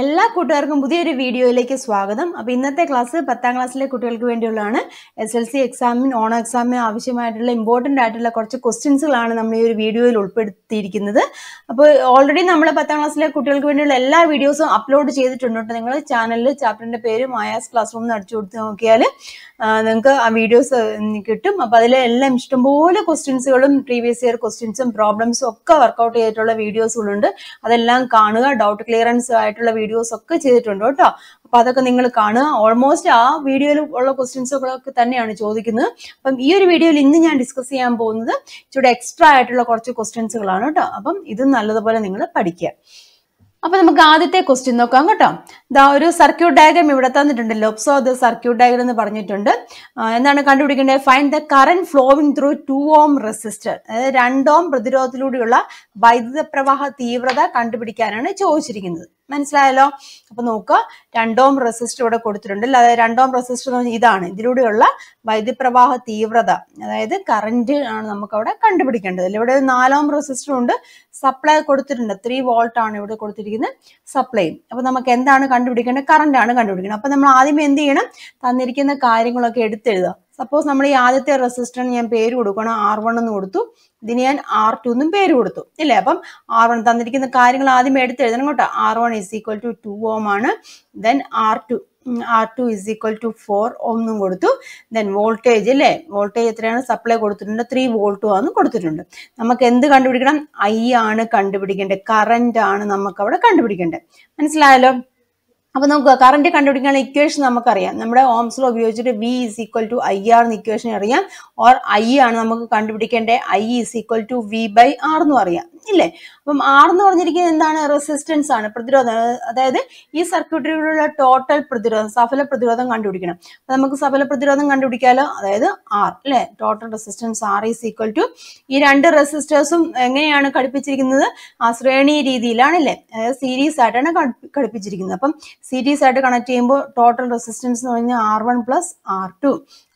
എല്ലാ കൂട്ടുകാർക്കും പുതിയൊരു വീഡിയോയിലേക്ക് സ്വാഗതം അപ്പോൾ ഇന്നത്തെ ക്ലാസ് പത്താം ക്ലാസ്സിലെ കുട്ടികൾക്ക് വേണ്ടിയുള്ളതാണ് എസ് എൽ സി എക്സാമിന് ഓണം എക്സാമിന് ആവശ്യമായിട്ടുള്ള ഇമ്പോർട്ടൻ്റ് ആയിട്ടുള്ള കുറച്ച് ക്വസ്റ്റ്യൻസുകളാണ് നമ്മൾ ഈ ഒരു വീഡിയോയിൽ ഉൾപ്പെടുത്തിയിരിക്കുന്നത് അപ്പോൾ ഓൾറെഡി നമ്മൾ പത്താം ക്ലാസ്സിലെ കുട്ടികൾക്ക് വേണ്ടിയുള്ള എല്ലാ വീഡിയോസും അപ്ലോഡ് ചെയ്തിട്ടുണ്ട് നിങ്ങൾ ചാനലിൽ ചാപ്റ്ററിൻ്റെ പേര് മായാസ് ക്ലാസ് റൂം എന്ന് അടിച്ചു കൊടുത്ത് നോക്കിയാൽ നിങ്ങൾക്ക് ആ വീഡിയോസ് കിട്ടും അപ്പോൾ എല്ലാം ഇഷ്ടംപോലെ ക്വസ്റ്റ്യൻസുകളും പ്രീവിയസ് ഇയർ ക്വസ്റ്റ്യൻസും പ്രോബ്ലംസും ഒക്കെ വർക്കൗട്ട് ചെയ്തിട്ടുള്ള വീഡിയോസുകളുണ്ട് അതെല്ലാം കാണുക ഡൗട്ട് ക്ലിയറൻസ് ആയിട്ടുള്ള വീഡിയോസ് ഒക്കെ ചെയ്തിട്ടുണ്ട് കേട്ടോ അപ്പൊ അതൊക്കെ നിങ്ങൾ കാണുക ഓൾമോസ്റ്റ് ആ വീഡിയോയിൽ ഉള്ള ക്വസ്റ്റ്യൻസുകളൊക്കെ തന്നെയാണ് ചോദിക്കുന്നത് അപ്പം ഈ ഒരു വീഡിയോയിൽ ഇന്ന് ഞാൻ ഡിസ്കസ് ചെയ്യാൻ പോകുന്നത് ഇച്ചിരി എക്സ്ട്രാ ആയിട്ടുള്ള കുറച്ച് ക്വസ്റ്റ്യൻസുകളാണ് കേട്ടോ അപ്പം ഇത് നല്ലതുപോലെ നിങ്ങൾ പഠിക്കുക അപ്പൊ നമുക്ക് ആദ്യത്തെ ക്വസ്റ്റ്യൻ നോക്കാം കേട്ടോ ദാ ഒരു സർക്യൂട്ട് ഡയഗ്രം ഇവിടെ തന്നിട്ടുണ്ടല്ലോ ലോപ്സോ ദ സർക്യൂട്ട് ഡയഗ്രം എന്ന് പറഞ്ഞിട്ടുണ്ട് എന്താണ് കണ്ടുപിടിക്കേണ്ടത് find the current flowing through two ohm resistor അതായത് രണ്ടോം പ്രതിരോധത്തിലൂടെയുള്ള വൈദ്യുത പ്രവാഹ തീവ്രത കണ്ടുപിടിക്കാനാണ് ചോദിച്ചിരിക്കുന്നത് മനസ്സിലായല്ലോ അപ്പൊ നോക്കുക രണ്ടോം റെസിസ്റ്റർ ഇവിടെ കൊടുത്തിട്ടുണ്ട് അതായത് രണ്ടോം റെസിസ്റ്റർ എന്ന് പറഞ്ഞാൽ ഇതാണ് ഇതിലൂടെയുള്ള വൈദ്യുപ്രവാഹ തീവ്രത അതായത് കറണ്ട് ആണ് നമുക്ക് അവിടെ കണ്ടുപിടിക്കേണ്ടത് അല്ലെ ഇവിടെ നാലോം റെസിസ്റ്റർ ഉണ്ട് സപ്ലൈ കൊടുത്തിട്ടുണ്ട് ത്രീ വോൾട്ട് ആണ് ഇവിടെ കൊടുത്തിരിക്കുന്നത് സപ്ലൈയും അപ്പൊ നമുക്ക് എന്താണ് കണ്ടുപിടിക്കേണ്ടത് കറണ്ട് ആണ് കണ്ടുപിടിക്കേണ്ടത് അപ്പൊ നമ്മൾ ആദ്യം എന്ത് ചെയ്യണം തന്നിരിക്കുന്ന കാര്യങ്ങളൊക്കെ എടുത്തെഴുതാം സപ്പോസ് നമ്മൾ ഈ ആദ്യത്തെ റെസിസ്റ്ററിന് ഞാൻ പേര് കൊടുക്കണം ആർ വൺ എന്ന് കൊടുത്തു ഇതിന് ഞാൻ ആർ ടു എന്നും പേര് കൊടുത്തു ഇല്ലേ അപ്പം ആർ വൺ തന്നിരിക്കുന്ന കാര്യങ്ങൾ ആദ്യം എടുത്ത് എഴുതണം കേട്ടോ R one is equal to two ohm ആണ് then R two R two is equal to four എന്നും കൊടുത്തു ദെൻ വോൾട്ടേജ് അല്ലേ വോൾട്ടേജ് എത്രയാണ് സപ്ലൈ കൊടുത്തിട്ടുണ്ട് ത്രീ വോൾട്ടു ആണ് കൊടുത്തിട്ടുണ്ട് നമുക്ക് എന്ത് കണ്ടുപിടിക്കണം ഐ ആണ് കണ്ടുപിടിക്കേണ്ടത് കറണ്ട് ആണ് നമുക്ക് അവിടെ കണ്ടുപിടിക്കേണ്ടത് മനസ്സിലായല്ലോ അപ്പൊ നമുക്ക് കറണ്ട് കണ്ടുപിടിക്കാൻ ഇക്വേഷൻ നമുക്കറിയാം നമ്മുടെ ഓംസ് ലോ ഉപയോഗിച്ചിട്ട് V is equal to I R എന്ന ഇക്വേഷൻ അറിയാം ഓർ ഐ ആണ് നമുക്ക് കണ്ടുപിടിക്കേണ്ടത് I is equal to V by R എന്ന് പറയാം ഇല്ലേ അപ്പം ആർ എന്ന് പറഞ്ഞിരിക്കുന്നത് എന്താണ് റെസിസ്റ്റൻസ് ആണ് പ്രതിരോധം അതായത് ഈ സർക്യൂട്ടിലുള്ള ടോട്ടൽ പ്രതിരോധം സഫല പ്രതിരോധം കണ്ടുപിടിക്കണം അപ്പൊ നമുക്ക് സഫല പ്രതിരോധം കണ്ടുപിടിക്കാലോ അതായത് ആർ അല്ലെ total resistance R is equal to ഈ രണ്ട് റെസിസ്റ്റേഴ്സും എങ്ങനെയാണ് ഘടിപ്പിച്ചിരിക്കുന്നത് ആ ശ്രേണി രീതിയിലാണ് അല്ലേ അതായത് സീരീസ് ആയിട്ടാണ് ഘടിപ്പിച്ചിരിക്കുന്നത് അപ്പം സീരീസ് ആയിട്ട് കണക്ട് ചെയ്യുമ്പോൾ ടോട്ടൽ റെസിസ്റ്റൻസ് എന്ന് പറഞ്ഞാൽ R one plus R two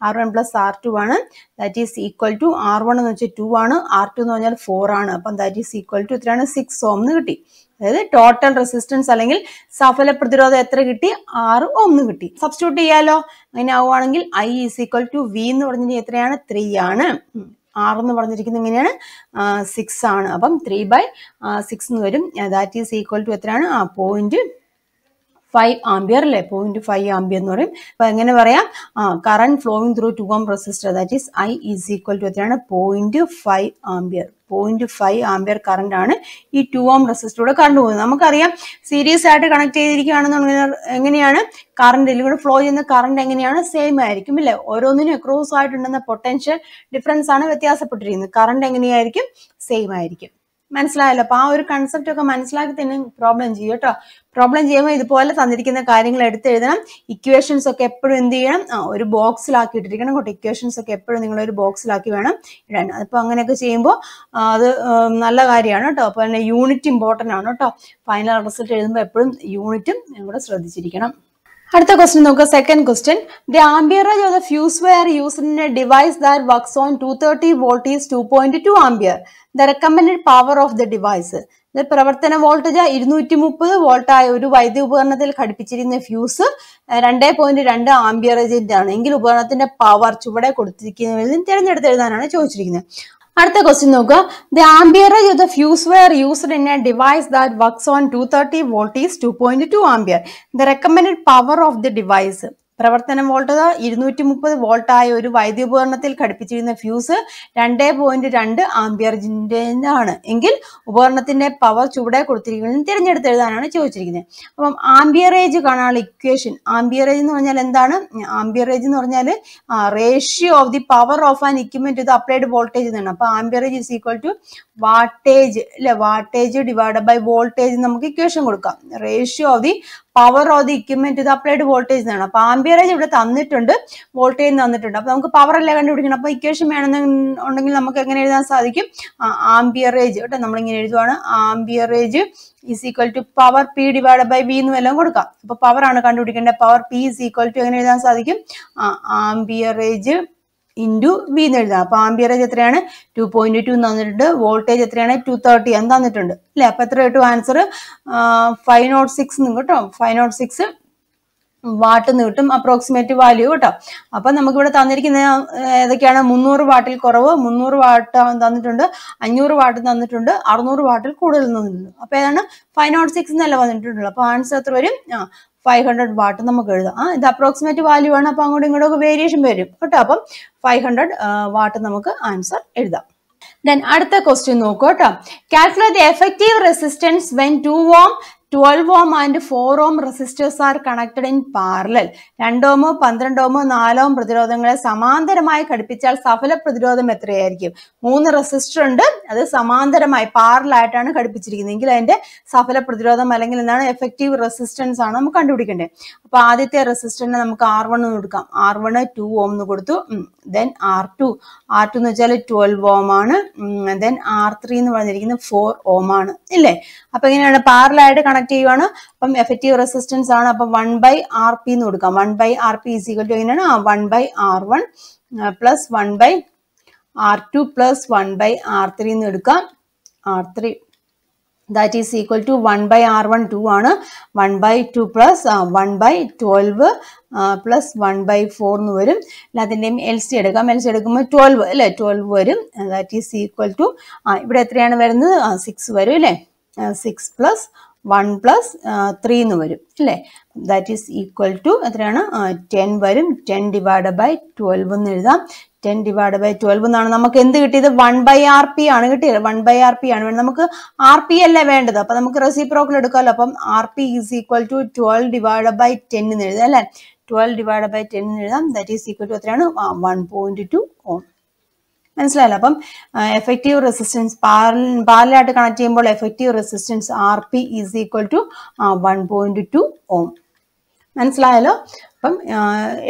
R one plus R two ആണ് that is equal to R one എന്ന് വെച്ചാൽ ടു ആണ് ആർ ടു എന്ന് പറഞ്ഞാൽ ഫോർ ആണ് അപ്പം ദാറ്റ് ഈസ് ഈക്വൽ ടു ഇത്രയാണ് സിക്സ് ഓം എന്ന് കിട്ടി അതായത് ടോട്ടൽ റെസിസ്റ്റൻസ് അല്ലെങ്കിൽ സഫല പ്രതിരോധം എത്ര കിട്ടി ആറ് ഒന്ന് കിട്ടി സബ്സ്റ്റിറ്റ്യൂട്ട് ചെയ്യാലോ അങ്ങനെ ആവുകയാണെങ്കിൽ I is equal to V എന്ന് പറഞ്ഞിട്ട് എത്രയാണ് ത്രീ ആണ് ആറ് എന്ന് പറഞ്ഞിരിക്കുന്നത് എങ്ങനെയാണ് സിക്സ് ആണ് അപ്പം ത്രീ ബൈ സിക്സ് എന്ന് വരും ദാറ്റ് ഈസ് ഈക്വൽ ടു എത്രയാണ് ആ പോയിന്റ് ഫൈവ് ആംബിയർ അല്ലേ പോയിന്റ് ഫൈവ് ആംബിയർ എന്ന് പറയും അപ്പൊ എങ്ങനെ പറയാം ആ current flowing through two ohm resistor that is I is equal to എത്രയാണ് point five ampere point five ampere current ആണ് ഈ ടു ഓം റെസിസ്റ്ററിലൂടെ കറണ്ട് പോകുന്നത് നമുക്കറിയാം സീരീസ് ആയിട്ട് കണക്ട് ചെയ്തിരിക്കുകയാണെന്നുണ്ടെങ്കിൽ എങ്ങനെയാണ് കറണ്ട് ഇതിലൂടെ ഫ്ലോ ചെയ്യുന്ന കറണ്ട് എങ്ങനെയാണ് സെയിം ആയിരിക്കും ഇല്ലേ ഓരോന്നിനും അക്രോസ് ആയിട്ടുണ്ടെന്ന പൊട്ടൻഷ്യൽ ഡിഫറൻസ് ആണ് വ്യത്യാസപ്പെട്ടിരിക്കുന്നത് കറണ്ട് എങ്ങനെയായിരിക്കും സെയിം ആയിരിക്കും മനസ്സിലായല്ലോ അപ്പൊ ആ ഒരു കൺസെപ്റ്റ് ഒക്കെ മനസ്സിലാക്കി തന്നെ പ്രോബ്ലം ചെയ്യും കേട്ടോ പ്രോബ്ലം ചെയ്യുമ്പോൾ ഇതുപോലെ തന്നിരിക്കുന്ന കാര്യങ്ങൾ എടുത്തെഴുതണം ഇക്വേഷൻസ് ഒക്കെ എപ്പോഴും എന്ത് ചെയ്യണം ഒരു ബോക്സിലാക്കി ഇട്ടിരിക്കണം കേട്ടോ ഇക്വേഷൻസ് ഒക്കെ എപ്പോഴും നിങ്ങൾ ഒരു ബോക്സിലാക്കി വേണം ഇടാൻ അപ്പോൾ അങ്ങനെയൊക്കെ ചെയ്യുമ്പോൾ അത് നല്ല കാര്യമാണ് കേട്ടോ അപ്പോൾ യൂണിറ്റ് ഇമ്പോർട്ടൻ്റ് ആണ് കേട്ടോ ഫൈനൽ റിസൾട്ട് എഴുതുമ്പോൾ എപ്പോഴും യൂണിറ്റും ഇവിടെ ശ്രദ്ധിച്ചിരിക്കണം അടുത്ത ക്വസ്റ്റ്യൻ നോക്കുക second question the amperage of the fuse wire use in a device that works on two thirty volt is two point two ampere the recommended power of the device പ്രവർത്തന voltage ഇരുന്നൂറ്റി മുപ്പത് വോൾട്ടായ ഒരു വൈദ്യുതി ഉപകരണത്തിൽ ഘടിപ്പിച്ചിരുന്ന fuse രണ്ടേ point രണ്ട് ആംബിയറേജിന്റെ ആണ് എങ്കിൽ ഉപകരണത്തിന്റെ പവർ ചുവടെ കൊടുത്തിരിക്കുന്നതിൽ തിരഞ്ഞെടുത്തെഴുതാനാണ് ചോദിച്ചിരിക്കുന്നത് അടുത്ത ക്വസ്റ്റ്യൻ നോക്കുക the amperage of the fuse wire used in a device that works on two thirty volt is two point two ampere the recommend power of the device പ്രവർത്തനം വോൾട്ട് ഇരുന്നൂറ്റി മുപ്പത് വോൾട്ടായ ഒരു ഉപകരണത്തിൽ ഘടിപ്പിച്ചിരുന്ന ഫ്യൂസ് രണ്ട് പോയിന്റ് രണ്ട് ആംബിയർജിൻ്റെതാണ് എങ്കിൽ ഉപകരണത്തിന്റെ പവർ ചുവടെ കൊടുത്തിരിക്കുന്നതിന് തിരഞ്ഞെടുത്ത് എഴുതാനാണ് ചോദിച്ചിരിക്കുന്നത് അപ്പം ആംബിയറേജ് കാണാനുള്ള ഇക്വേഷൻ ആംബിയറേജ് എന്ന് പറഞ്ഞാൽ എന്താണ് ആംബിയറേജ് എന്ന് പറഞ്ഞാൽ ratio of the power of an equipment ഇത് അപ്ലൈഡ് വോൾട്ടേജ് എന്നാണ് അപ്പൊ amperage is equal to wattage അല്ലെ വാട്ടേജ് ഡിവൈഡ് ബൈ വോൾട്ടേജ് നമുക്ക് ഇക്വേഷൻ കൊടുക്കാം ratio of the power of the equipment ഇത് അപ്ലൈഡ് വോൾട്ടേജ് എന്നാണ് അപ്പൊ ആംബിയറേജ് ഇവിടെ തന്നിട്ടുണ്ട് വോൾട്ടേജ് തന്നിട്ടുണ്ട് അപ്പൊ നമുക്ക് പവർ അല്ലേ കണ്ടുപിടിക്കണം അപ്പൊ ഇക്വേഷൻ വേണമെന്നുണ്ടെങ്കിൽ നമുക്ക് എങ്ങനെ എഴുതാൻ സാധിക്കും ആംബിയറേജ് കേട്ടോ ഇങ്ങനെ എഴുതുവാണ് amperage is equal to power P divide by B എന്ന് എല്ലാം കൊടുക്കാം അപ്പൊ പവർ ആണ് കണ്ടുപിടിക്കേണ്ടത് power P is equal to എങ്ങനെ എഴുതാൻ സാധിക്കും ആംബിയറേജ് ഇൻറ്റു ബി എന്ന് എഴുതാം അപ്പോൾ ആംബിയറേജ് എത്രയാണ് ടു പോയിന്റ് ടു തന്നിട്ടുണ്ട് വോൾട്ടേജ് എത്രയാണ് ടു തേർട്ടി എന്ന് തന്നിട്ടുണ്ട് അല്ലേ അപ്പോൾ എത്ര കിട്ടും ആൻസർ ഫൈവ് നോട്ട് സിക്സ് എന്ന് കേട്ടോ ഫൈവ് നോട്ട് സിക്സ് വാട്ട് എന്ന് കിട്ടും അപ്രോക്സിമേറ്റ് വാല്യൂ കേട്ടോ അപ്പം നമുക്കിവിടെ തന്നിരിക്കുന്ന ഏതൊക്കെയാണ് മുന്നൂറ് വാട്ടിൽ കുറവ് മുന്നൂറ് വാട്ട് തന്നിട്ടുണ്ട് അഞ്ഞൂറ് വാട്ട് തന്നിട്ടുണ്ട് അറുന്നൂറ് വാട്ടിൽ കൂടുതൽ തന്നിട്ടുണ്ട് അപ്പോൾ ഏതാണ് ഫൈവ് നോട്ട് സിക്സ് എന്നല്ല വന്നിട്ടുള്ളൂ അപ്പോൾ ആൻസർ എത്ര വരും ആ ഫൈവ് ഹൺഡ്രഡ് വാട്ട് നമുക്ക് എഴുതാം ആ ഇത് അപ്രോക്സിമേറ്റ് വാല്യൂ ആണ് അപ്പോൾ അങ്ങോട്ടും ഇങ്ങോട്ടും വേരിയേഷൻ വരും കേട്ടോ അപ്പം ഫൈവ് ഹൺഡ്രഡ് വാട്ട് നമുക്ക് ആൻസർ എഴുതാം ദെൻ അടുത്ത ക്വസ്റ്റ്യൻ നോക്കൂ കേട്ടോ calculate effective resistance when two ohm twelve ohm and four ohm resistors are connected in parallel രണ്ടോമോ പന്ത്രണ്ടോമോ നാലോം പ്രതിരോധങ്ങളെ സമാന്തരമായി ഘടിപ്പിച്ചാൽ സഫല പ്രതിരോധം എത്രയായിരിക്കും മൂന്ന് റെസിസ്റ്റർ ഉണ്ട് അത് സമാന്തരമായി പാറലായിട്ടാണ് ഘടിപ്പിച്ചിരിക്കുന്നത് എങ്കിൽ അതിന്റെ സഫല പ്രതിരോധം അല്ലെങ്കിൽ എന്താണ് എഫക്റ്റീവ് റെസിസ്റ്റൻസ് ആണ് നമുക്ക് കണ്ടുപിടിക്കേണ്ടത് അപ്പൊ ആദ്യത്തെ റെസിസ്റ്ററിനെ നമുക്ക് ആർ വൺ കൊടുക്കാം ആർ വണ് ടു ഓം എന്ന് കൊടുത്തു then R two R two എന്ന് വെച്ചാൽ ട്വൽവ് ഓം ആണ് ദെൻ ആർ ത്രീ എന്ന് പറഞ്ഞിരിക്കുന്നത് ഫോർ ഓം ആണ് ഇല്ലേ അപ്പൊ എങ്ങനെയാണ് പാറലായിട്ട് കണക്ട് ചെയ്യുവാണ് അപ്പം എഫക്റ്റീവ് റെസിസ്റ്റൻസ് ആണ് അപ്പൊ വൺ ബൈ ആർ പി എന്ന് കൊടുക്കാം one by R P is equal to എങ്ങനെയാണ് one by R one plus one by R two plus one by R three എന്ന് എടുക്കാം R three that is equal to one by R one two ആണ് one by two plus one by twelve plus one by four എന്ന് വരും അല്ല അതിൻ്റെയും L C എടുക്കാം L C എടുക്കുമ്പോൾ twelve അല്ലേ ട്വൽവ് വരും ദാറ്റ് ഈസ് ഈക്വൽ ടു ഇവിടെ എത്രയാണ് വരുന്നത് സിക്സ് വരും അല്ലേ six plus one plus three എന്ന് വരും അല്ലേ ദാറ്റ് ഈസ് ഈക്വൽ ടു എത്രയാണ് ടെൻ വരും ടെൻ ഡിവൈഡ് ബൈ ട്വൽവ് എന്ന് എഴുതാം ടെൻ ഡിവൈഡ് ബൈ ട്വൽവ് എന്നാണ് നമുക്ക് എന്ത് കിട്ടിയത് വൺ ബൈ ആർ പി ആണ് കിട്ടിയത് വൺ ബൈ ആർ പി ആണ് വേണ്ടത് നമുക്ക് ആർ പി അല്ലേ വേണ്ടത് അപ്പൊ നമുക്ക് റെസിപ്രോക്കൽ എടുക്കാമല്ലോ അപ്പം R P is equal to twelve divide by ten എന്ന് എഴുതാം അല്ലെ ട്വൽവ് ഡിവൈഡ് ബൈ ടെൻ എന്ന് എഴുതാം ദാറ്റ് ഈസ് ഈക്വൽ ടു എത്രയാണ് വൺ പോയിന്റ് ടു ഓം മനസ്സിലായല്ലോ അപ്പം എഫക്റ്റീവ് റെസിസ്റ്റൻസ് പാരലായിട്ട് കണക്ട് ചെയ്യുമ്പോൾ effective resistance R P is equal to one point two ohm മനസ്സിലായല്ലോ അപ്പം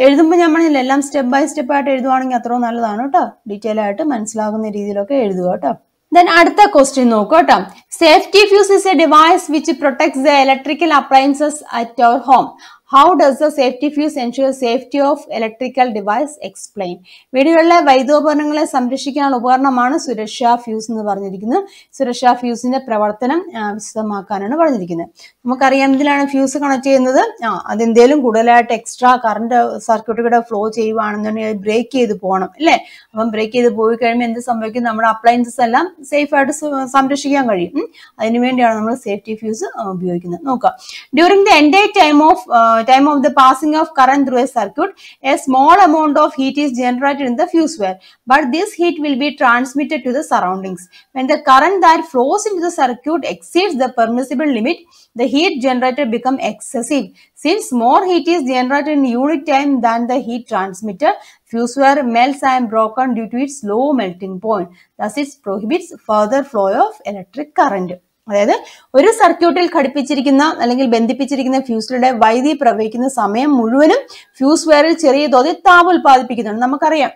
എഴുതുമ്പോൾ ഞാൻ പറഞ്ഞില്ല എല്ലാം സ്റ്റെപ്പ് ബൈ സ്റ്റെപ്പ് ആയിട്ട് എഴുതുവാണെങ്കിൽ അത്രയും നല്ലതാണ് കേട്ടോ ഡീറ്റെയിൽ ആയിട്ട് മനസ്സിലാകുന്ന രീതിയിലൊക്കെ എഴുതുക കേട്ടോ ദെൻ അടുത്ത ക്വസ്റ്റ്യൻ നോക്കൂ കേട്ടോ safety fuse is a device which protects the electrical appliances at our home how does the safety fuse ensure safety of electrical device explain വീടുകളിലെ വൈദ്യോപകരണങ്ങളെ സംരക്ഷിക്കാനുള്ള ഉപകരണമാണ് സുരക്ഷാ ഫ്യൂസ് എന്ന് പറഞ്ഞിരിക്കുന്നത് സുരക്ഷാ ഫ്യൂസിന്റെ പ്രവർത്തനം വിശദമാക്കാനാണ് പറഞ്ഞിരിക്കുന്നത് നമുക്കറിയാം ഇതിലാണ് ഫ്യൂസ് കണക്ട് ചെയ്യുന്നത് ആ അതെന്തേലും കൂടുതലായിട്ട് എക്സ്ട്രാ കറണ്ട് സർക്യൂട്ടുകൂടെ ഫ്ലോ ചെയ്യുവാണെന്നുണ്ടെങ്കിൽ ബ്രേക്ക് ചെയ്ത് പോകണം അല്ലേ അപ്പം ബ്രേക്ക് ചെയ്ത് പോയി കഴിയുമ്പോൾ എന്ത് സംഭവിക്കും നമ്മുടെ അപ്ലയൻസസ് എല്ലാം സേഫ് ആയിട്ട് സംരക്ഷിക്കാൻ കഴിയും അതിനുവേണ്ടിയാണ് നമ്മൾ സേഫ്റ്റി ഫ്യൂസ് ഉപയോഗിക്കുന്നത് നോക്കുക ഡ്യൂറിംഗ് ദ എൻഡേ time of time of the passing of current through a circuit, a small amount of heat is generated in the fuse wire. But this heat will be transmitted to the surroundings. When the current that flows into the circuit exceeds the permissible limit, the heat generated becomes excessive. Since more heat is generated in unit time than the heat transmitted, fuse wire melts and broken due to its low melting point. Thus, it prohibits further flow of electric current. അതായത് ഒരു സർക്യൂട്ടിൽ ഘടിപ്പിച്ചിരിക്കുന്ന അല്ലെങ്കിൽ ബന്ധിപ്പിച്ചിരിക്കുന്ന ഫ്യൂസിലൂടെ വൈദ്യുതി പ്രവഹിക്കുന്ന സമയം മുഴുവനും ഫ്യൂസ് വയറിൽ ചെറിയ തോതിൽ താപ ഉൽപ്പാദിപ്പിക്കുന്നുണ്ട് നമുക്കറിയാം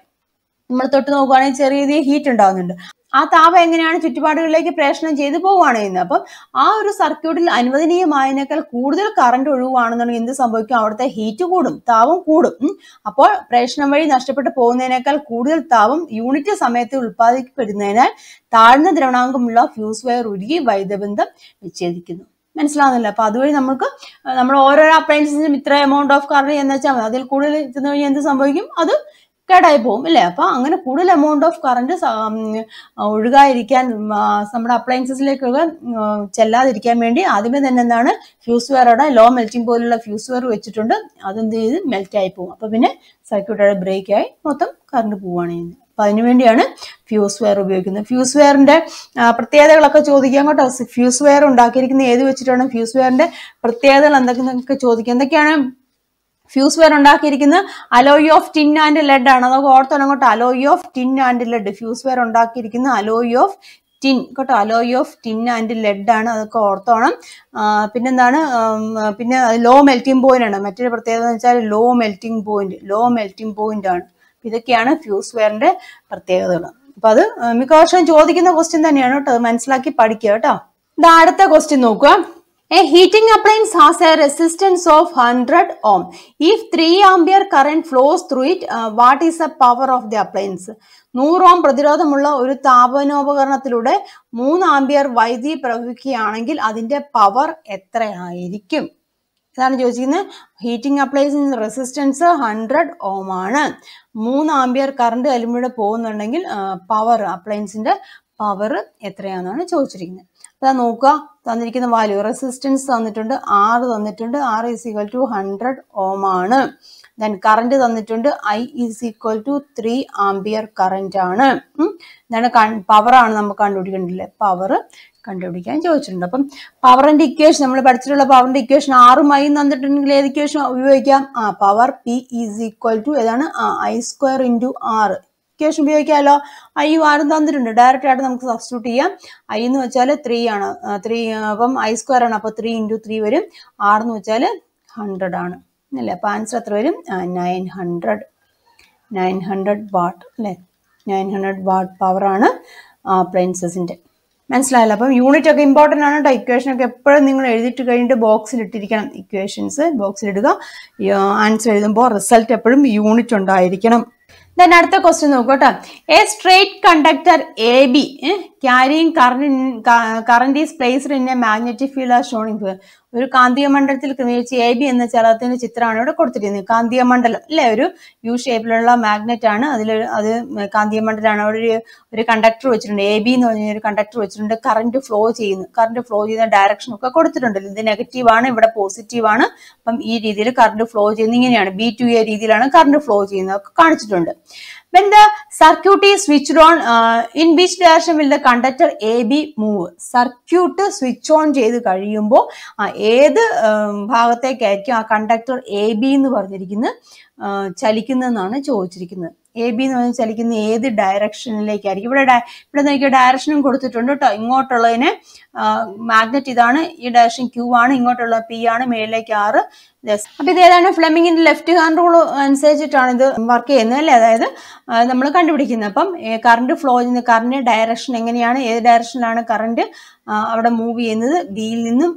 നമ്മൾ തൊട്ട് നോക്കുകയാണെങ്കിൽ ചെറിയ രീതിയിൽ ഹീറ്റ് ഉണ്ടാകുന്നുണ്ട് ആ താപം എങ്ങനെയാണ് ചുറ്റുപാടുകളിലേക്ക് പ്രേഷണം ചെയ്തു പോവുകയാണ് ചെയ്യുന്നത് അപ്പം ആ ഒരു സർക്യൂട്ടിൽ അനുവദനീയമായതിനേക്കാൾ കൂടുതൽ കറണ്ട് ഒഴിവാണെന്നുണ്ടെങ്കിൽ എന്ത് സംഭവിക്കും അവിടുത്തെ ഹീറ്റ് കൂടും താപം കൂടും അപ്പോൾ പ്രേഷണം വഴി നഷ്ടപ്പെട്ടു പോകുന്നതിനേക്കാൾ കൂടുതൽ താപം യൂണിറ്റ് സമയത്ത് ഉൽപ്പാദിക്കപ്പെടുന്നതിനാൽ താഴ്ന്ന ദ്രവണാങ്കമുള്ള ഫ്യൂസ് വയർ ഉരുകി വൈദ്യബന്ധം വിച്ഛേദിക്കുന്നു മനസ്സിലാവുന്നില്ല അപ്പൊ അതുവഴി നമുക്ക് നമ്മൾ ഓരോ അപ്ലയൻസിനും ഇത്ര എമൗണ്ട് ഓഫ് കറണ്ട് എന്ന് വെച്ചാൽ അതിൽ കൂടുതൽ എത്തുന്ന വഴി എന്ത് സംഭവിക്കും അത് കേടായി പോകും ഇല്ലേ അപ്പൊ അങ്ങനെ കൂടുതൽ എമൗണ്ട് ഓഫ് കറണ്ട് ഒഴുകാതിരിക്കാൻ നമ്മുടെ അപ്ലയൻസസിലേക്ക് ചെല്ലാതിരിക്കാൻ വേണ്ടി ആദ്യമേ തന്നെ എന്താണ് ഫ്യൂസ് വെയറോടെ ലോ മെൽറ്റിംഗ് പോലുള്ള ഫ്യൂസ് വെയർ വെച്ചിട്ടുണ്ട് അതെന്ത് ചെയ്ത് മെൽറ്റ് ആയി പോകും അപ്പൊ പിന്നെ സർക്യൂട്ടോടെ ബ്രേക്ക് ആയി മൊത്തം കറണ്ട് പോവുകയാണ് ചെയ്യുന്നത് അപ്പൊ അതിനുവേണ്ടിയാണ് ഫ്യൂസ് വെയർ ഉപയോഗിക്കുന്നത് ഫ്യൂസ് വെയറിന്റെ പ്രത്യേകതകളൊക്കെ ചോദിക്കാം കേട്ടോ ഫ്യൂസ് വെയർ ഉണ്ടാക്കിയിരിക്കുന്ന ഏത് വെച്ചിട്ടാണ് ഫ്യൂസ് വെയറിന്റെ പ്രത്യേകതകൾ എന്തൊക്കെ ചോദിക്കുക എന്തൊക്കെയാണ് ഫ്യൂസ് വെയർ ഉണ്ടാക്കിയിരിക്കുന്നത് alloy of tin and lead ആണ് അതൊക്കെ അങ്ങോട്ട് alloy of tin and lead fuse wire ഉണ്ടാക്കിയിരിക്കുന്ന അലോയി ഓഫ് ടിൻ കേട്ടോ alloy of tin and lead ആണ് അതൊക്കെ ഓർത്തോണം പിന്നെന്താണ് പിന്നെ ലോ മെൽറ്റിംഗ് പോയിന്റ് ആണ് മറ്റൊരു പ്രത്യേകത എന്ന് വെച്ചാൽ low melting point low melting point ആണ് ഇതൊക്കെയാണ് ഫ്യൂസ് വെയറിന്റെ പ്രത്യേകതകൾ അപ്പൊ അത് മിക്കവാർഷം ചോദിക്കുന്ന ക്വസ്റ്റ്യൻ തന്നെയാണ് കേട്ടോ അത് മനസ്സിലാക്കി പഠിക്കുക കേട്ടോ അടുത്ത ക്വസ്റ്റ്യൻ നോക്കുക a heating appliance has a resistance of hundred ohm if three ampere current flows through it what is a power of the appliance നൂറ് ഓം പ്രതിരോധമുള്ള ഒരു താപനോപകരണത്തിലൂടെ മൂന്ന് ആംബിയർ വൈദ്യുതി പ്രവഹിക്കുകയാണെങ്കിൽ അതിന്റെ പവർ എത്രയായിരിക്കും ഇതാണ് ചോദിച്ചിരിക്കുന്നത് ഹീറ്റിംഗ് അപ്ലയൻസിന് റെസിസ്റ്റൻസ് ഹൺഡ്രഡ് ഓം ആണ് മൂന്ന് ആംബിയർ കറണ്ട് അതിലൂടെ പോകുന്നുണ്ടെങ്കിൽ പവർ അപ്ലയൻസിന്റെ പവർ എത്രയാണെന്നാണ് ചോദിച്ചിരിക്കുന്നത് അതാ നോക്കുക തന്നിരിക്കുന്ന വാല്യൂ റെസിസ്റ്റൻസ് തന്നിട്ടുണ്ട് ആറ് തന്നിട്ടുണ്ട് R is equal to hundred ohm ആണ് ദെൻ കറണ്ട് തന്നിട്ടുണ്ട് I is equal to three ampere current ആണ് എന്താണ് പവർ ആണ് നമുക്ക് കണ്ടുപിടിക്കേണ്ടത് പവർ കണ്ടുപിടിക്കാൻ ചോദിച്ചിട്ടുണ്ട് അപ്പം പവറിന്റെ ഇക്വേഷൻ നമ്മൾ പഠിച്ചിട്ടുള്ള പവറിന്റെ ഇക്വേഷൻ ആറും ഐ തന്നിട്ടുണ്ടെങ്കിൽ ഏത് ഇക്വേഷൻ ഉപയോഗിക്കാം ആ power P is equal to ഏതാണ് ഐ സ്ക്വയർ ഇൻറ്റു ആറ് ക്യാഷ് ഉപയോഗിക്കാമല്ലോ ഐ യു ആരും തന്നിട്ടുണ്ട് ഡയറക്റ്റ് ആയിട്ട് നമുക്ക് സബ്സ്റ്റിറ്റ്യൂട്ട് ചെയ്യാം ഐ എന്ന് വെച്ചാൽ ത്രീ ആണ് ത്രീ അപ്പം ഐ സ്ക്വയർ ആണ് അപ്പോൾ ത്രീ ഇൻറ്റു ത്രീ വരും ആർ എന്ന് വെച്ചാൽ ഹൺഡ്രഡ് ആണ് അല്ലേ അപ്പോൾ ആൻസർ എത്ര വരും nine hundred nine hundred watt അല്ലേ നയൻ ഹൺഡ്രഡ് വാട്ട് പവറാണ് അപ്ലയൻസസിൻ്റെ മനസ്സിലായല്ലോ അപ്പം യൂണിറ്റ് ഒക്കെ ഇമ്പോർട്ടൻ്റ് ആണ് കേട്ടോ ഇക്വേഷൻ ഒക്കെ എപ്പോഴും നിങ്ങൾ എഴുതിയിട്ട് കഴിഞ്ഞിട്ട് ബോക്സിൽ ഇട്ടിരിക്കണം ഇക്വേഷൻസ് ബോക്സിൽ ഇടുക ആൻസർ എഴുതുമ്പോൾ റിസൾട്ട് എപ്പോഴും യൂണിറ്റ് ഉണ്ടായിരിക്കണം ദെൻ അടുത്ത ക്വസ്റ്റ്യൻ നോക്കട്ടോ a straight conductor A B carrying current current is placed in a magnetic field are shown in ഒരു കാന്തിക മണ്ഡലത്തിൽ ക്രമീകരിച്ച് എ ബി എന്ന ചലത്തിന്റെ ചിത്രമാണ് ഇവിടെ കൊടുത്തിരിക്കുന്നത് കാന്തിക മണ്ഡലം അല്ലെ ഒരു യു ഷേപ്പിലുള്ള മാഗ്നറ്റ് ആണ് അതിൽ അത് കാന്തിക മണ്ഡലമാണ് അവിടെ ഒരു ഒരു കണ്ടക്ടർ വെച്ചിട്ടുണ്ട് എ ബി എന്ന് പറഞ്ഞ ഒരു കണ്ടക്ടർ വെച്ചിട്ടുണ്ട് കറണ്ട് ഫ്ലോ ചെയ്യുന്നു കറണ്ട് ഫ്ലോ ചെയ്യുന്ന ഡയറക്ഷൻ ഒക്കെ കൊടുത്തിട്ടുണ്ട് ഇത് നെഗറ്റീവ് ആണ് ഇവിടെ പോസിറ്റീവ് ആണ് അപ്പം ഈ രീതിയിൽ കറണ്ട് ഫ്ലോ ചെയ്യുന്ന ഇങ്ങനെയാണ് ബി ടു എ രീതിയിലാണ് കറണ്ട് ഫ്ലോ ചെയ്യുന്നത് ഒക്കെ കാണിച്ചിട്ടുണ്ട് When the circuit is switched on, uh, in which direction will the conductor AB move? Circuit switch on ചെയ്ത് കഴിയുമ്പോൾ ഏത് ഭാഗത്തേക്കായിരിക്കും kekkum കണ്ടക്ടർ എ ബി എന്ന് പറഞ്ഞിരിക്കുന്നത് ചലിക്കുന്നതെന്നാണ് ചോദിച്ചിരിക്കുന്നത് എ ബി എന്ന് പറഞ്ഞാൽ ചലിക്കുന്ന ഏത് ഡയറക്ഷനിലേക്കായിരിക്കും ഇവിടെ ഇവിടെ നോക്കിയ ഡയറക്ഷനും കൊടുത്തിട്ടുണ്ട് കേട്ടോ ഇങ്ങോട്ടുള്ളതിന് മാഗ്നറ്റ് ഇതാണ് ഈ ഡയറക്ഷൻ ക്യൂ ആണ് ഇങ്ങോട്ടുള്ള പി ആണ് മേളിലേക്ക് ആറ് അപ്പൊ ഇത് ഏതാണ് ഫ്ലമിങ്ങിന്റെ ലെഫ്റ്റ് ഹാൻഡ് റൂൾ അനുസരിച്ചിട്ടാണ് ഇത് വർക്ക് ചെയ്യുന്നത് അല്ലേ അതായത് നമ്മൾ കണ്ടുപിടിക്കുന്നത് അപ്പം കറണ്ട് ഫ്ലോ ചെയ്യുന്ന കറണ്ട് ഡയറക്ഷൻ എങ്ങനെയാണ് ഏത് ഡയറക്ഷനിലാണ് കറണ്ട് അവിടെ മൂവ് ചെയ്യുന്നത് ബിയിൽ നിന്നും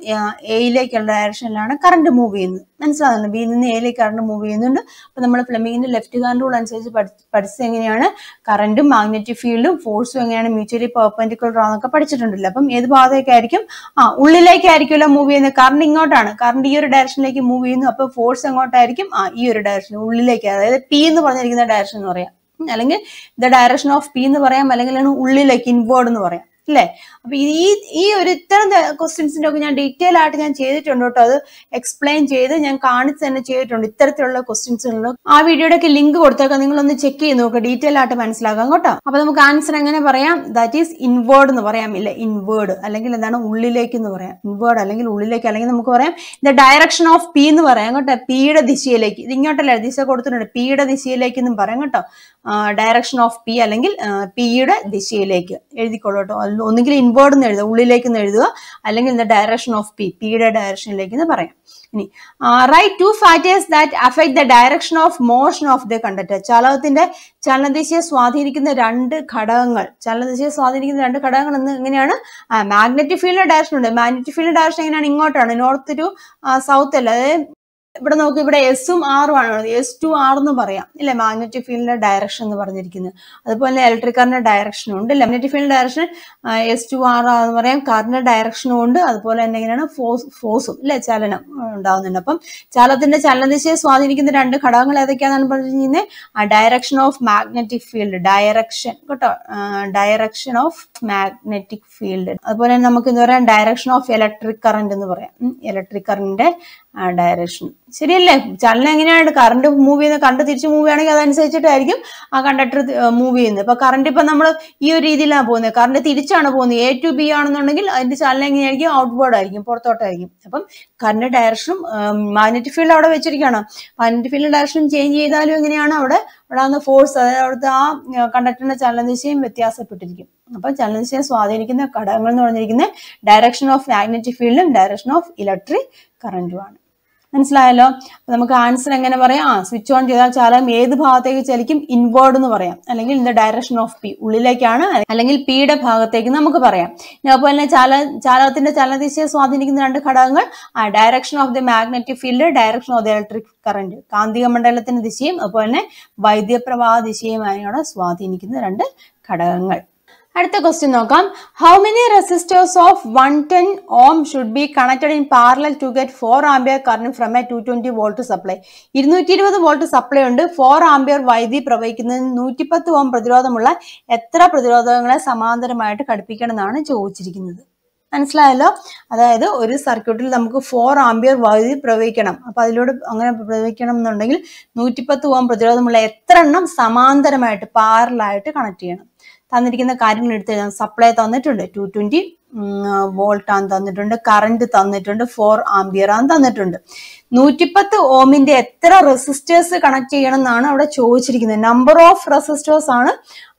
എയിലേക്കുള്ള ഡയറക്ഷനിലാണ് കറണ്ട് മൂവ് ചെയ്യുന്നത് മനസ്സിലാകുന്നുണ്ട് ബിയിൽ നിന്ന് എയിലേക്ക് കറണ്ട് മൂവ് ചെയ്യുന്നുണ്ട് അപ്പൊ നമ്മൾ ഫ്ലെമിങ്ങിന്റെ ലെഫ്റ്റ് ഹാൻഡ് റൂൾ അനുസരിച്ച് പഠിച്ചത് എങ്ങനെയാണ് കറണ്ടും മാഗ്നറ്റിക് ഫീൽഡും ഫോഴ്സും എങ്ങനെയാണ് മ്യൂച്വലി പെർപെൻഡിക്കുലർ ആണെന്നൊക്കെ പഠിച്ചിട്ടുണ്ടല്ലോ അപ്പം ഏത് ഭാഗത്തേക്കായിരിക്കും ആ ഉള്ളിലേക്കായിരിക്കുമല്ലോ മൂവ് ചെയ്യുന്നത് കറണ്ട് ഇങ്ങോട്ടാണ് കറണ്ട് ഈ ഒരു ഡയറക്ഷനിലേക്ക് മൂവ് ചെയ്യുന്നു അപ്പൊ ഫോഴ്സ് എങ്ങോട്ടായിരിക്കും ആ ഈ ഒരു ഡയറക്ഷൻ ഉള്ളിലേക്ക് അതായത് പി എന്ന് പറഞ്ഞിരിക്കുന്ന ഡയറക്ഷൻ എന്ന് പറയാം അല്ലെങ്കിൽ ദ ഡയറക്ഷൻ ഓഫ് പി എന്ന് പറയാം അല്ലെങ്കിൽ ഉള്ളിലേക്ക് ഇൻവേർഡ് എന്ന് പറയാം അല്ലെ അപ്പൊ ഈ ഈ ഒരു ഇത്തരം ക്വസ്റ്റ്യൻസിന്റെ ഒക്കെ ഞാൻ ഡീറ്റെയിൽ ആയിട്ട് ഞാൻ ചെയ്തിട്ടുണ്ട് കേട്ടോ അത് എക്സ്പ്ലെയിൻ ചെയ്ത് ഞാൻ കാണിച്ച് തന്നെ ചെയ്തിട്ടുണ്ട് ഇത്തരത്തിലുള്ള ക്വസ്റ്റ്യൻസുകളിലും ആ വീഡിയോയുടെ ഒക്കെ ലിങ്ക് കൊടുത്തേക്കാം നിങ്ങളൊന്ന് ചെക്ക് ചെയ്ത് നോക്കുക ഡീറ്റെയിൽ ആയിട്ട് മനസ്സിലാക്കാം കേട്ടോ അപ്പൊ നമുക്ക് ആൻസർ എങ്ങനെ പറയാം ദാറ്റ് ഈസ് ഇൻവേർഡ് എന്ന് പറയാമില്ല ഇൻവേർഡ് അല്ലെങ്കിൽ എന്താണ് ഉള്ളിലേക്ക് എന്ന് പറയാം ഇൻവേർഡ് അല്ലെങ്കിൽ ഉള്ളിലേക്ക് അല്ലെങ്കിൽ നമുക്ക് പറയാം ദ ഡയറക്ഷൻ ഓഫ് പി എന്ന് പറയാം കേട്ടോ പിയുടെ ദിശയിലേക്ക് ഇത് ഇങ്ങോട്ടല്ലേ ദിശ കൊടുത്തിട്ടുണ്ട് പിയുടെ ദിശയിലേക്ക് എന്നും പറയാം കേട്ടോ ഡയറക്ഷൻ ഓഫ് പി അല്ലെങ്കിൽ പിയുടെ ദിശയിലേക്ക് എഴുതിക്കോളൂ കേട്ടോ ഒന്നുകിൽ ഇൻവേർഡ് എന്ന് എഴുതുക ഉള്ളിലേക്ക് എഴുതുക അല്ലെങ്കിൽ ദ ഡയറക്ഷൻ ഓഫ് പി പിയുടെ ഡയറക്ഷനിലേക്ക് എന്ന് പറയാം ഇനി write two factors that affect the direction of motion of the conductor ചലനത്തിന്റെ ചലനദിശയെ സ്വാധീനിക്കുന്ന രണ്ട് ഘടകങ്ങൾ ചലനദിശയെ സ്വാധീനിക്കുന്ന രണ്ട് ഘടകങ്ങൾ എന്ന് എങ്ങനെയാണ് മാഗ്നറ്റിക് ഫീൽഡ് ഡയറക്ഷൻ ഉണ്ട് മാഗ്നറ്റിക് ഫീൽഡ് ഡയറക്ഷൻ എങ്ങനെയാണ് ഇങ്ങോട്ടാണ് നോർത്ത് ടു സൗത്ത് അല്ല അതായത് ഇവിടെ നോക്ക് ഇവിടെ എസും ആറും ആണ് എസ് ടു ആർ എന്ന് പറയാം ഇല്ലെ മാഗ്നറ്റിക് ഫീൽഡിന്റെ ഡയറക്ഷൻ എന്ന് പറഞ്ഞിരിക്കുന്നത് അതുപോലെ ഇലക്ട്രിക് കാറിന്റെ ഡയറക്ഷനും ഉണ്ട് ഇല്ലേ magnetic field direction S to R R എന്ന് പറയാം കാറിന്റെ ഡയറക്ഷനും ഉണ്ട് അതുപോലെ തന്നെ എങ്ങനെയാണ് ഫോഴ്സ് ഫോഴ്സും ഇല്ലേ ചലനം ഉണ്ടാവുന്നുണ്ട് അപ്പം ചലത്തിന്റെ ചലനദിശയെ സ്വാധീനിക്കുന്ന രണ്ട് ഘടകങ്ങൾ ഏതൊക്കെയാണെന്ന് പറഞ്ഞു കഴിഞ്ഞാൽ direction of magnetic field direction കേട്ടോ ഡയറക്ഷൻ ഓഫ് മാഗ്നറ്റിക് ഫീൽഡ് അതുപോലെ തന്നെ നമുക്ക് എന്താ പറയാം ഡയറക്ഷൻ ഓഫ് ഇലക്ട്രിക് കറന്റ് എന്ന് പറയാം ഇലക്ട്രിക് കറന്റിന്റെ ഡയറക്ഷൻ ശരിയല്ലേ ചലനം എങ്ങനെയാണ് കറണ്ട് മൂവ് ചെയ്യുന്നത് കണ്ട് തിരിച്ച് മൂവ് ആണെങ്കിൽ അതനുസരിച്ചിട്ടായിരിക്കും ആ കണ്ടക്ടർ മൂവ് ചെയ്യുന്നത് ഇപ്പൊ കറണ്ട് ഇപ്പൊ നമ്മൾ ഈ ഒരു രീതിയിലാണ് പോകുന്നത് കറണ്ട് തിരിച്ചാണ് പോകുന്നത് എ ടു ബി ആണെന്നുണ്ടെങ്കിൽ അതിന്റെ ചലനം എങ്ങനെയായിരിക്കും ഔട്ട്വേർഡ് ആയിരിക്കും പുറത്തോട്ടായിരിക്കും അപ്പം കറണ്ട് ഡയറക്ഷനും മാഗ്നറ്റിക് ഫീൽഡ് അവിടെ വെച്ചിരിക്കുകയാണ് മാഗ്നറ്റിക് ഫീൽഡ് ഡയറക്ഷനും ചേഞ്ച് ചെയ്താലും എങ്ങനെയാണ് അവിടെ അവിടെ ഫോഴ്സ് അതായത് അവിടുത്തെ ആ കണ്ടക്ടറിന്റെ ചലനദിശയും വ്യത്യാസപ്പെട്ടിരിക്കും അപ്പൊ ചലനദിശയെ സ്വാധീനിക്കുന്ന ഘടകങ്ങൾ എന്ന് പറഞ്ഞിരിക്കുന്നത് ഡയറക്ഷൻ ഓഫ് മാഗ്നറ്റിക് ഫീൽഡും ഡയറക്ഷൻ ഓഫ് ഇലക്ട്രിക് കറണ്ടുമാണ് മനസ്സിലായല്ലോ നമുക്ക് ആൻസർ എങ്ങനെ പറയാം ആ സ്വിച്ച് ഓൺ ചെയ്താൽ ചാലകം ഏത് ഭാഗത്തേക്ക് ചലിക്കും ഇൻവേർഡ് എന്ന് പറയാം അല്ലെങ്കിൽ in the direction of P ഉള്ളിലേക്കാണ് അല്ലെങ്കിൽ പിയുടെ ഭാഗത്തേക്ക് നമുക്ക് പറയാം അതുപോലെ തന്നെ ചാല ചാലകത്തിന്റെ ചലനദിശയെ സ്വാധീനിക്കുന്ന രണ്ട് ഘടകങ്ങൾ ആ direction of the magnetic field direction of the electric current കാന്തിക മണ്ഡലത്തിന്റെ ദിശയും അതുപോലെ തന്നെ വൈദ്യുത പ്രവാഹ ദിശയുമായാണ് സ്വാധീനിക്കുന്ന രണ്ട് ഘടകങ്ങൾ അടുത്ത ക്വസ്റ്റ്യൻ നോക്കാം how many resistors of one ten ohm should be connected in parallel to get four ampere current from a two twenty volt supply ഇരുന്നൂറ്റി ഇരുപത് വോൾട്ട് സപ്ലൈ ഉണ്ട് ഫോർ ആംബിയർ വൈദ്യുതി പ്രവഹിക്കുന്നതിന് നൂറ്റിപ്പത്ത് ഓം പ്രതിരോധമുള്ള എത്ര പ്രതിരോധങ്ങളെ സമാന്തരമായിട്ട് ഘടിപ്പിക്കണം എന്നാണ് ചോദിച്ചിരിക്കുന്നത് മനസ്സിലായല്ലോ അതായത് ഒരു സർക്യൂട്ടിൽ നമുക്ക് ഫോർ ആംബിയർ വൈദ്യുതി പ്രവഹിക്കണം അപ്പൊ അതിലൂടെ അങ്ങനെ പ്രവഹിക്കണം എന്നുണ്ടെങ്കിൽ നൂറ്റിപ്പത്ത് ഓം പ്രതിരോധമുള്ള എത്ര എണ്ണം സമാന്തരമായിട്ട് പാറലായിട്ട് കണക്ട് ചെയ്യണം തന്നിരിക്കുന്ന കാര്യങ്ങൾ എടുത്ത് സപ്ലൈ തന്നിട്ടുണ്ട് ടു ട്വന്റി വോൾട്ട് തന്നിട്ടുണ്ട് കറണ്ട് തന്നിട്ടുണ്ട് ഫോർ ആംബിയർ ആണ് തന്നിട്ടുണ്ട് നൂറ്റിപ്പത്ത് ഓമിന്റെ എത്ര റെസിസ്റ്റേഴ്സ് കണക്ട് ചെയ്യണം എന്നാണ് അവിടെ ചോദിച്ചിരിക്കുന്നത് നമ്പർ ഓഫ് റെസിസ്റ്റേഴ്സ് ആണ്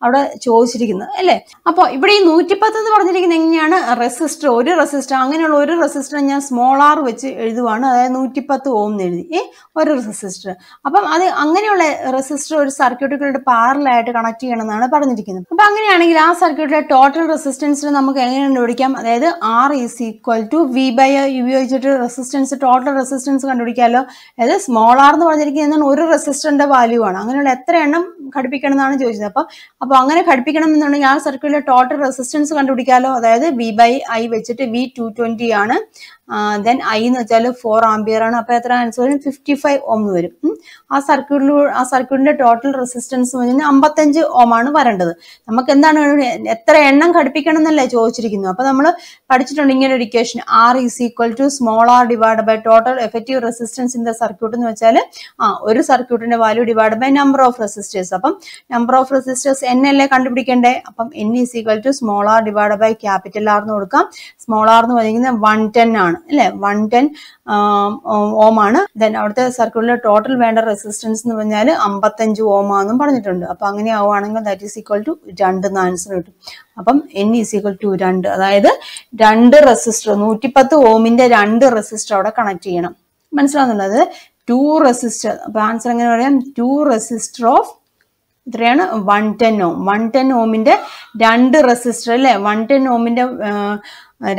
അവിടെ ചോദിച്ചിരിക്കുന്നത് അല്ലേ അപ്പോൾ ഇവിടെ ഈ നൂറ്റിപ്പത്ത് എന്ന് പറഞ്ഞിരിക്കുന്നത് എങ്ങനെയാണ് റെസിസ്റ്റർ ഒരു റെസിസ്റ്റർ അങ്ങനെയുള്ള ഒരു റെസിസ്റ്റർ ഞാൻ സ്മോൾ ആർ വെച്ച് എഴുതുവാണ് അതായത് നൂറ്റിപ്പത്ത് ഓം എന്ന് എഴുതി ഒരു റെസിസ്റ്റർ അപ്പം അത് അങ്ങനെയുള്ള റെസിസ്റ്റർ ഒരു സർക്യൂട്ടുകളുടെ പാരലായിട്ട് കണക്ട് ചെയ്യണമെന്നാണ് പറഞ്ഞിരിക്കുന്നത് അപ്പൊ അങ്ങനെയാണെങ്കിൽ ആ സർക്യൂട്ടിലെ ടോട്ടൽ റെസിസ്റ്റൻസിന് നമുക്ക് എങ്ങനെ കണ്ടുപിടിക്കാം അതായത് R is equal to V by ഉപയോഗിച്ചിട്ട് റെസിസ്റ്റൻസ് ടോട്ടൽ റെസിസ്റ്റൻസ് കണ്ടുപിടിക്കാം കണ്ടുപിടിക്കാമല്ലോ അതായത് സ്മോൾ ആർ എന്ന് പറഞ്ഞിരിക്കുന്നത് ഒരു റെസിസ്റ്ററിന്റെ വാല്യൂ ആണ് അങ്ങനെയുള്ള എത്ര എണ്ണം ഘടിപ്പിക്കണം എന്നാണ് ചോദിച്ചത് അപ്പൊ അപ്പോൾ അങ്ങനെ ഘടിപ്പിക്കണം എന്നുണ്ടെങ്കിൽ ആ സർക്കിളിലെ ടോട്ടൽ റെസിസ്റ്റൻസ് കണ്ടുപിടിക്കാമല്ലോ അതായത് വി ബൈ ഐ വെച്ചിട്ട് വി ടു ട്വന്റി ആണ് ദെൻ ഐ എന്ന് വെച്ചാൽ ഫോർ ആംബിയർ ആണ് അപ്പോൾ എത്ര ആൻസർ വരും ഫിഫ്റ്റി ഫൈവ് ഓം എന്ന് വരും ആ സർക്യൂട്ടിലൂടെ ആ സർക്യൂട്ടിന്റെ ടോട്ടൽ റെസിസ്റ്റൻസ് എന്ന് പറഞ്ഞാൽ അമ്പത്തഞ്ച് ഓം ആണ് വരേണ്ടത് നമുക്ക് എന്താണ് എത്ര എണ്ണം ഘടിപ്പിക്കണം എന്നല്ലേ ചോദിച്ചിരിക്കുന്നു അപ്പോൾ നമ്മൾ പഠിച്ചിട്ടുണ്ട് ഇങ്ങനെ ഒരു equation R is equal to small R divide by total effective resistance in the circuit എന്ന് വെച്ചാൽ ആ ഒരു സർക്യൂട്ടിന്റെ value divide by number of resistors അപ്പം നമ്പർ ഓഫ് റെസിസ്റ്റേഴ്സ് എൻ അല്ലേ കണ്ടുപിടിക്കേണ്ടേ അപ്പം N is equal to small R divide by capital R എന്ന് കൊടുക്കാം സ്മോൾ ആർ എന്ന് പറയുന്നത് വൺ ടെൻ ആണ് ആണ് അല്ലെ വൺ ടെൻ ഓം ആണ് ദെൻ അവിടുത്തെ സർക്യൂട്ടിലെ ടോട്ടൽ വേണ്ട റെസിസ്റ്റൻസ് എന്ന് പറഞ്ഞാൽ അമ്പത്തഞ്ച് ഓം ആണെന്നും പറഞ്ഞിട്ടുണ്ട് അപ്പൊ അങ്ങനെ ആവുകയാണെങ്കിൽ ദാറ്റ് ഈസ് ഈക്വൽ ടു രണ്ട് എന്ന ആൻസർ കിട്ടും അപ്പം എൻ ഈസ് ഈക്വൽ ടു രണ്ട് അതായത് രണ്ട് റെസിസ്റ്റർ നൂറ്റിപ്പത്ത് ഓമിന്റെ രണ്ട് റെസിസ്റ്റർ അവിടെ കണക്ട് ചെയ്യണം അതായത് ടു റെസിസ്റ്റർ അപ്പൊ ആൻസർ എങ്ങനെ പറയാം ടു റെസിസ്റ്റർ ഓഫ് ഇത്രയാണ് one ten ohm one ten ഓമിന്റെ രണ്ട് റെസിസ്റ്റർ അല്ലെ വൺ ടെൻ ഓമിന്റെ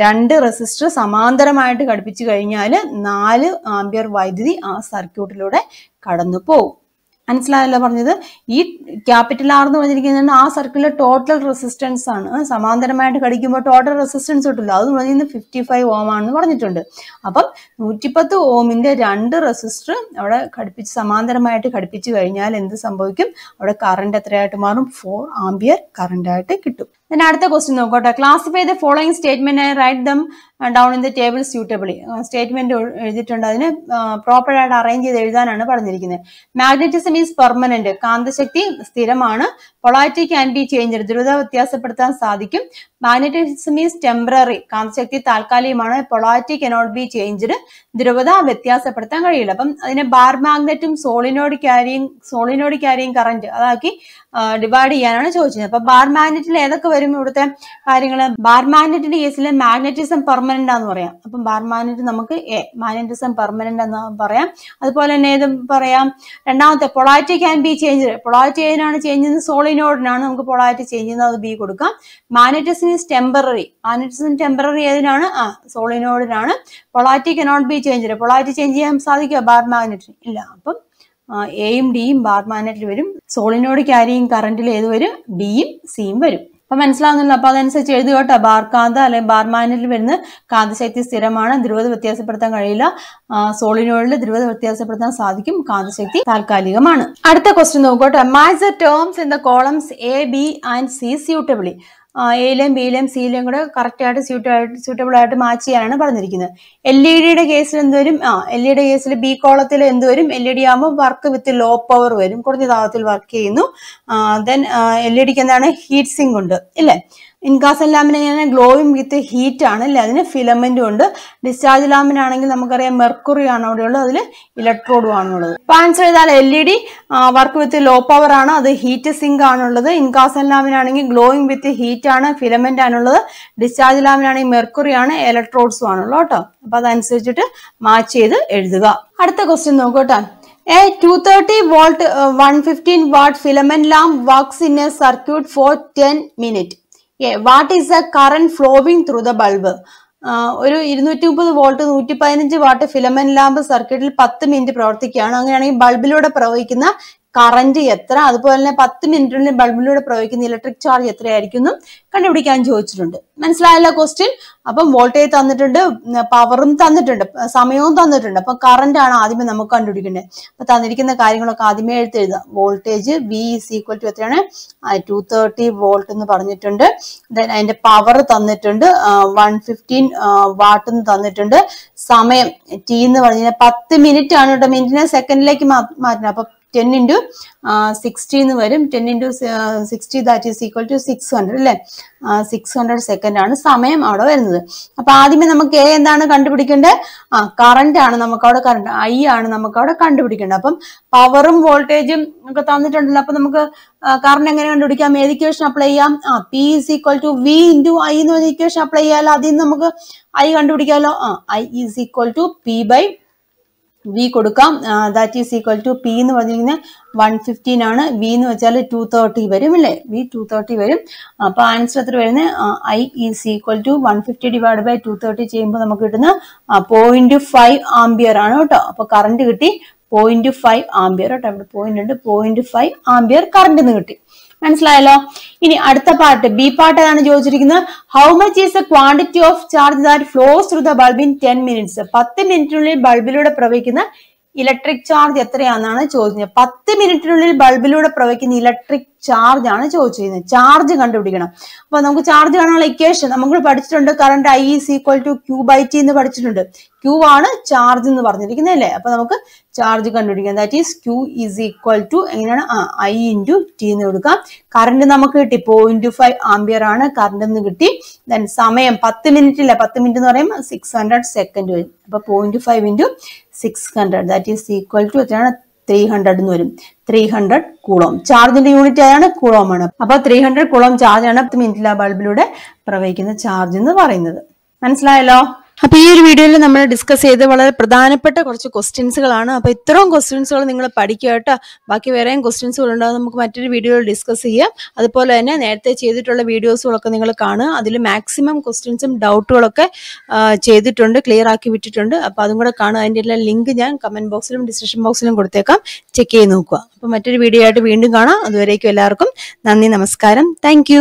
രണ്ട് റെസിസ്റ്റർ സമാന്തരമായിട്ട് ഘടിപ്പിച്ചു കഴിഞ്ഞാൽ നാല് ആംബിയർ വൈദ്യുതി ആ സർക്യൂട്ടിലൂടെ കടന്നു പോകും മനസ്സിലായല്ലോ പറഞ്ഞത് ഈ ക്യാപിറ്റൽ ആർ എന്ന് പറഞ്ഞിരിക്കുന്നത് ആ സർക്കിളിലെ ടോട്ടൽ റെസിസ്റ്റൻസ് ആണ് സമാന്തരമായിട്ട് കടിക്കുമ്പോൾ ടോട്ടൽ റെസിസ്റ്റൻസ് കിട്ടില്ല അതെന്ന് പറഞ്ഞിരുന്ന ഫിഫ്റ്റി ഫൈവ് ഓം ആണെന്ന് പറഞ്ഞിട്ടുണ്ട് അപ്പം നൂറ്റിപ്പത്ത് ഓമിന്റെ രണ്ട് റെസിസ്റ്റർ അവിടെ ഘടിപ്പിച്ച് സമാന്തരമായിട്ട് ഘടിപ്പിച്ചു കഴിഞ്ഞാൽ എന്ത് സംഭവിക്കും അവിടെ കറണ്ട് എത്രയായിട്ട് മാറും ഫോർ ആംബിയർ കറണ്ടായിട്ട് ആയിട്ട് കിട്ടും ദെൻ അടുത്ത ക്വസ്റ്റ്യൻ നോക്കോട്ടെ classify the following statement write them down in the table suitably statement എഴുതിയിട്ടുണ്ട് അതിന് പ്രോപ്പറായിട്ട് അറേഞ്ച് ചെയ്ത് എഴുതാനാണ് പറഞ്ഞിരിക്കുന്നത് മാഗ്നറ്റിസം ഈസ് പെർമനന്റ് കാന്തശക്തി സ്ഥിരമാണ് പൊളാറ്റി ക്യാൻ ബി ചേഞ്ച് ദ്രുത വ്യത്യാസപ്പെടുത്താൻ സാധിക്കും മാഗ്നറ്റിസം ഈസ് ടെമ്പററി കാന്തശക്തി താൽക്കാലികമാണ് പൊളാറ്റി കനോട്ട് ബി ചേഞ്ച് ദ്രുവത വ്യത്യാസപ്പെടുത്താൻ കഴിയില്ല അപ്പം അതിന് ബാർ മാഗ്നറ്റും സോളിനോട് ക്യാരിയും സോളിനോട് ക്യാരിയും കറന്റ് അതാക്കി ഡിവൈഡ് ചെയ്യാനാണ് ചോദിച്ചത് അപ്പൊ ബാർ മാഗ്നറ്റിൽ ഏതൊക്കെ വരും ഇവിടുത്തെ കാര്യങ്ങൾ ബാർ മാഗ്നറ്റിന്റെ കേസിൽ മാഗ്നറ്റിസം പെർമനന്റ് ആന്ന് പറയാം അപ്പൊ ബാർ മാഗ്നറ്റ് നമുക്ക് എ മാഗ്നറ്റിസം പെർമനന്റ് എന്ന് പറയാം അതുപോലെ തന്നെ ഇത് പറയാം രണ്ടാമത്തെ polarity can be change polarity ഏതിനാണ് ചേഞ്ച് ചെയ്യുന്നത് സോളിനോഡിനാണ് നമുക്ക് പൊളാറ്റി ചേഞ്ച് ചെയ്യുന്നത് അത് ബി കൊടുക്കാം magnetism is temporary magnetism temporary ഏതിനാണ് ആ സോളിനോഡിനാണ് polarity cannot be change polarity change ചെയ്യാൻ സാധിക്കുക ബാർ മാഗ്നറ്റിന് ഇല്ല അപ്പം എയും ഡിയും ബാർ മാനറ്റിൽ വരും സോളിനോട് ക്യാരിയും കറണ്ടിൽ ഏത് വരും ബിയും സിയും വരും അപ്പൊ മനസ്സിലാവുന്നില്ല അപ്പൊ അതനുസരിച്ച് എഴുതി കേട്ടോ ബാർ കാന്ത അല്ലെങ്കിൽ ബാർ മാനറ്റിൽ വരുന്ന കാന്തശക്തി സ്ഥിരമാണ് ധ്രുവത വ്യത്യാസപ്പെടുത്താൻ കഴിയില്ല സോളിനോളിൽ ധ്രുവത വ്യത്യാസപ്പെടുത്താൻ സാധിക്കും കാന്തശക്തി താൽക്കാലികമാണ് അടുത്ത ക്വസ്റ്റ്യൻ നോക്കോട്ടെ match the terms in the columns A B and C suitably എയിലും ബിയിലും സിയിലും കൂടെ കറക്റ്റായിട്ട് സ്യൂട്ടായിട്ട് സ്യൂട്ടബിൾ ആയിട്ട് മാച്ച് ചെയ്യാനാണ് പറഞ്ഞിരിക്കുന്നത് എൽ ഇ ഡിയുടെ കേസിൽ എന്തുവരും ആ എൽ ഇ ഡിയുടെ കേസിൽ ബി കോളത്തിൽ എന്തുവരും എൽ ഇ ഡി ആകുമ്പോൾ വർക്ക് വിത്ത് ലോ പവർ വരും കുറഞ്ഞ താപത്തിൽ വർക്ക് ചെയ്യുന്നു ദെൻ എൽ ഇ ഡിക്ക് എന്താണ് ഹീറ്റ് സിങ്ക് ഉണ്ട് ഇല്ലേ ഇൻകാസൻ ലാമ്പിനെ ഞാൻ ഗ്ലോയും വിത്ത് ഹീറ്റ് ആണ് അല്ലെ അതിന് ഫിലമെന്റും ഉണ്ട് ഡിസ്ചാർജ് ആണെങ്കിൽ നമുക്കറിയാം മെർക്കുറി ആണ് അവിടെയുള്ളത് അതിൽ ഇലക്ട്രോഡും ആണുള്ളത് പാൻസ് ചെയ്താൽ L E D work with low power ആണ് അത് ഹീറ്റ് സിങ്ക് ആണുള്ളത് ഇൻകാസൻ ലാമിനാണെങ്കിൽ ഗ്ലോയിങ് വിത്ത് ഹീറ്റ് ആണ് ഫിലമെന്റ് ആണുള്ളത് ഡിസ്ചാർജ് ലാമിനാണെങ്കിൽ മെർക്കുറി ആണ് ഇലക്ട്രോഡ്സും ആണുള്ളത് കേട്ടോ അപ്പൊ അതനുസരിച്ചിട്ട് മാച്ച് ചെയ്ത് എഴുതുക അടുത്ത ക്വസ്റ്റ്യൻ നോക്കട്ടെ a two thirty volt one fifteen watt filament lamp works in a circuit for ten minute what is the current flowing through the bulb ഒരു ഇരുന്നൂറ്റി മുപ്പത് വോൾട്ട് നൂറ്റി പതിനഞ്ച് വാട്ട് ഫിലമെന്റ് ലാമ്പ് സർക്യൂട്ടിൽ പത്ത് മിനിറ്റ് പ്രവർത്തിക്കുകയാണ് അങ്ങനെയാണെങ്കിൽ ബൾബിലൂടെ പ്രവഹിക്കുന്ന കറന്റ് എത്ര അതുപോലെ തന്നെ പത്ത് മിനിറ്റിനുള്ളിൽ ബൾബിലൂടെ പ്രവഹിക്കുന്ന ഇലക്ട്രിക് ചാർജ് എത്രയായിരിക്കും കണ്ടുപിടിക്കാൻ ചോദിച്ചിട്ടുണ്ട് മനസ്സിലായല്ലോ ക്വസ്റ്റ്യൻ അപ്പം വോൾട്ടേജ് തന്നിട്ടുണ്ട് പവറും തന്നിട്ടുണ്ട് സമയവും തന്നിട്ടുണ്ട് അപ്പൊ കറന്റ് ആണ് ആദ്യമേ നമുക്ക് കണ്ടുപിടിക്കേണ്ടത് അപ്പൊ തന്നിരിക്കുന്ന കാര്യങ്ങളൊക്കെ ആദ്യമേ എടുത്തെഴുതാം voltage V is equal to എത്രയാണ് ടു തേർട്ടി വോൾട്ട് എന്ന് പറഞ്ഞിട്ടുണ്ട് ദെൻ അതിന്റെ പവർ തന്നിട്ടുണ്ട് വൺ ഫിഫ്റ്റീൻ വാട്ട് എന്ന് തന്നിട്ടുണ്ട് സമയം ടി എന്ന് പറഞ്ഞാൽ പത്ത് മിനിറ്റ് ആണ് കേട്ടോ മിനിറ്റിനെ സെക്കൻഡിലേക്ക് മാറ്റണം അപ്പൊ ടെൻ ഇൻറ്റു സിക്സ്റ്റി എന്ന് വരും ten into sixty that is equal to six hundred അല്ലേ സിക്സ് ഹൺഡ്രഡ് സെക്കൻഡ് ആണ് സമയം അവിടെ വരുന്നത് അപ്പൊ ആദ്യമേ നമുക്ക് എ എന്താണ് കണ്ടുപിടിക്കേണ്ടത് ആ കറണ്ട് ആണ് നമുക്ക് അവിടെ കറണ്ട് ഐ ആണ് നമുക്ക് അവിടെ കണ്ടുപിടിക്കേണ്ടത് അപ്പം പവറും വോൾട്ടേജും ഒക്കെ തന്നിട്ടുണ്ടല്ലോ അപ്പൊ നമുക്ക് കറണ്ട് എങ്ങനെ കണ്ടുപിടിക്കാം ഏത് ഇക്വേഷൻ അപ്ലൈ ചെയ്യാം ആ P is equal to V into I എന്ന് പറഞ്ഞ ഇക്വേഷൻ അപ്ലൈ ചെയ്യാമല്ലോ അതിൽ നിന്ന് നമുക്ക് ഐ കണ്ടുപിടിക്കാമല്ലോ ആ I is equal to P by V കൊടുക്കാം that is equal to P എന്ന് പറഞ്ഞിരിക്കുന്നത് വൺ ഫിഫ്റ്റീൻ ആണ് വി എന്ന് വെച്ചാൽ ടു തേർട്ടി വരും അല്ലേ വി ടു തേർട്ടി വരും അപ്പൊ ആൻസർ എത്ര വരുന്നത് I is equal to one fifty divide by two thirty ചെയ്യുമ്പോൾ നമുക്ക് കിട്ടുന്ന പോയിന്റ് ഫൈവ് ആംബിയർ ആണ് കേട്ടോ അപ്പൊ കറണ്ട് കിട്ടി പോയിന്റ് ഫൈവ് ആംബിയർ കേട്ടോ അവിടെ പോയിന്റ് ഉണ്ട് പോയിന്റ് ഫൈവ് ആംബിയർ കറണ്ട് എന്ന് കിട്ടി മനസ്സിലായല്ലോ ഇനി അടുത്ത പാർട്ട് ബി പാർട്ട് ഏതാണ് ചോദിച്ചിരിക്കുന്നത് how much is a quantity of charge that flows through the bulb in ten minutes പത്ത് മിനിറ്റിനുള്ളിൽ ബൾബിലൂടെ പ്രവഹിക്കുന്ന ഇലക്ട്രിക് ചാർജ് എത്രയാണെന്നാണ് ചോദിച്ചത് പത്ത് മിനിറ്റിനുള്ളിൽ ബൾബിലൂടെ പ്രവഹിക്കുന്ന ഇലക്ട്രിക് ചാർജ് ആണ് ചോദിച്ചിരുന്നത് ചാർജ് കണ്ടുപിടിക്കണം അപ്പൊ നമുക്ക് ചാർജ് കാണാനുള്ള ഇക്വേഷൻ നമ്മൾ പഠിച്ചിട്ടുണ്ട് current I is equal to Q by T എന്ന് പഠിച്ചിട്ടുണ്ട് ക്യൂ ആണ് ചാർജ് എന്ന് പറഞ്ഞിരിക്കുന്നത് അല്ലേ അപ്പൊ നമുക്ക് ചാർജ് കണ്ടുപിടിക്കാം that is Q is equal to എങ്ങനെയാണ് ഐ ഇൻറ്റു ടി എന്ന് കൊടുക്കാം കറണ്ട് നമുക്ക് കിട്ടി പോയിന്റ് ഫൈവ് ആംബിയർ ആണ് കറണ്ട് എന്ന് കിട്ടി ദെൻ സമയം പത്ത് മിനിറ്റ് ഇല്ല പത്ത് മിനിറ്റ് എന്ന് പറയുമ്പോൾ സിക്സ് ഹൺഡ്രഡ് സെക്കൻഡ് വരും അപ്പൊ point five into six hundred that is equal to എത്രയാണ് ത്രീ ഹൺഡ്രഡ് എന്ന് വരും ത്രീ ഹൺഡ്രഡ് കുളം ചാർജിന്റെ യൂണിറ്റ് ആയാണ് കൂളോം ആണ് അപ്പൊ ത്രീ ഹൺഡ്രഡ് കുളം കൂളോം ചാർജാണ് മിനിറ്റിലാ ബൾബിലൂടെ പ്രവഹിക്കുന്ന ചാർജ് എന്ന് പറയുന്നത് മനസ്സിലായല്ലോ അപ്പോൾ ഈ ഒരു വീഡിയോയിൽ നമ്മൾ ഡിസ്കസ് ചെയ്ത് വളരെ പ്രധാനപ്പെട്ട കുറച്ച് ക്വസ്റ്റ്യൻസുകളാണ് അപ്പോൾ ഇത്രയും ക്വസ്റ്റ്യൻസുകൾ നിങ്ങൾ പഠിക്കുക കേട്ടോ ബാക്കി വേറെയും ക്വസ്റ്റ്യൻസുകൾ ഉണ്ടാകും നമുക്ക് മറ്റൊരു വീഡിയോയിൽ ഡിസ്കസ് ചെയ്യാം അതുപോലെ തന്നെ നേരത്തെ ചെയ്തിട്ടുള്ള വീഡിയോസുകളൊക്കെ നിങ്ങൾ കാണുക അതിൽ മാക്സിമം ക്വസ്റ്റ്യൻസും ഡൗട്ടുകളൊക്കെ ചെയ്തിട്ടുണ്ട് ക്ലിയർ ആക്കി വിട്ടിട്ടുണ്ട് അപ്പോൾ അതും കൂടെ കാണുക അതിൻ്റെ എല്ലാ ലിങ്ക് ഞാൻ കമൻറ്റ് ബോക്സിലും ഡിസ്ക്രിപ്ഷൻ ബോക്സിലും കൊടുത്തേക്കാം ചെക്ക് ചെയ്ത് നോക്കുക അപ്പോൾ മറ്റൊരു വീഡിയോ ആയിട്ട് വീണ്ടും കാണാം അതുവരേക്കും എല്ലാവർക്കും നന്ദി നമസ്കാരം താങ്ക്